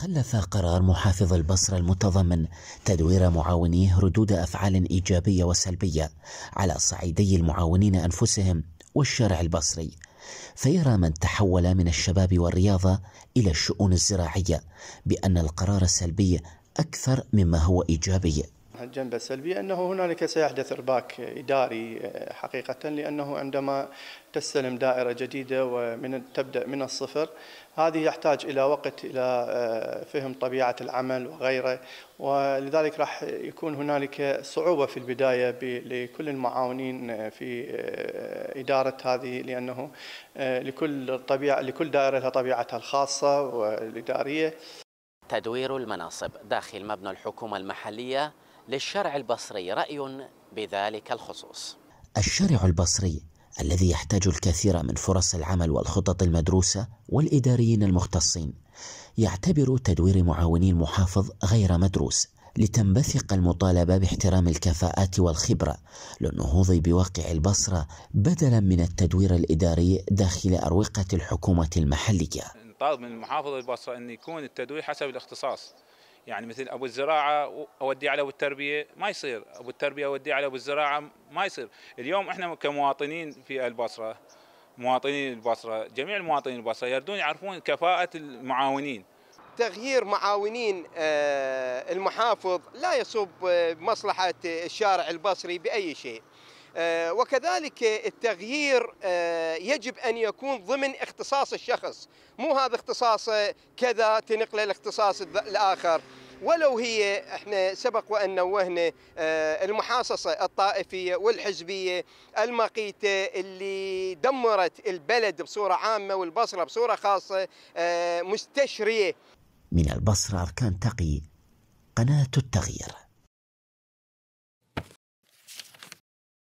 خلف قرار محافظ البصرة المتضمن تدوير معاونيه ردود افعال ايجابيه وسلبيه على صعيدي المعاونين انفسهم والشارع البصري فيرى من تحول من الشباب والرياضه الى الشؤون الزراعيه بان القرار السلبي اكثر مما هو ايجابي الجنب السلبي أنه هنالك سيحدث إرباك إداري آه، حقيقة لأنه عندما تستلم دائرة جديدة ومن تبدأ من الصفر هذه يحتاج إلى وقت إلى آه، فهم طبيعة العمل وغيره ولذلك راح يكون هنالك صعوبة في البداية لكل المعاونين آه، في إدارة هذه لأنه لكل طبيعة لكل دائرة لها طبيعتها الخاصة والإدارية تدوير المناصب داخل مبنى الحكومة المحلية للشرع البصري رأي بذلك الخصوص الشرع البصري الذي يحتاج الكثير من فرص العمل والخطط المدروسة والإداريين المختصين يعتبر تدوير معاوني المحافظ غير مدروس لتنبثق المطالبة باحترام الكفاءات والخبرة للنهوض بواقع البصرة بدلا من التدوير الإداري داخل أروقة الحكومة المحلية نطالب من المحافظ البصرة أن يكون التدوير حسب الاختصاص يعني مثل ابو الزراعه اودي على ابو التربيه ما يصير ابو التربيه اودي على ابو الزراعه ما يصير اليوم احنا كمواطنين في البصره مواطنين البصره جميع المواطنين البصره يردون يعرفون كفاءه المعاونين تغيير معاونين آه، المحافظ لا يصب آه، مصلحه الشارع البصري باي شيء آه، وكذلك التغيير آه، يجب أن يكون ضمن اختصاص الشخص مو هذا اختصاصه آه، كذا تنقله الاختصاص الآخر ولو هي احنا سبق وان نوهنا المحاصصه الطائفيه والحزبيه المقيته اللي دمرت البلد بصوره عامه والبصره بصوره خاصه مستشريه من البصره اركان تقي قناه التغيير